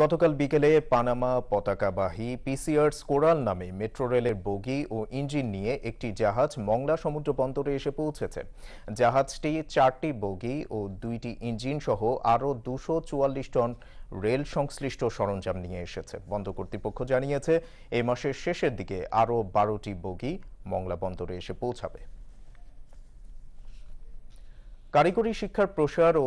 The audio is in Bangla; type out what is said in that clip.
গতকাল বিকেলে পানামা পতাকাবাহী পিসিআর কোরাল নামে মেট্রো রেলের বগি ও ইঞ্জিন নিয়ে একটি জাহাজ মংলা সমুদ্র বন্দরে এসে পৌঁছেছে জাহাজটি চারটি বগি ও দুইটি ইঞ্জিন সহ আরও দুশো চুয়াল্লিশ টন রেল সংশ্লিষ্ট সরঞ্জাম নিয়ে এসেছে বন্দর কর্তৃপক্ষ জানিয়েছে এ মাসের শেষের দিকে আরও বারোটি বগি মংলা বন্দরে এসে পৌঁছাবে কারিগরি শিক্ষার প্রসার ও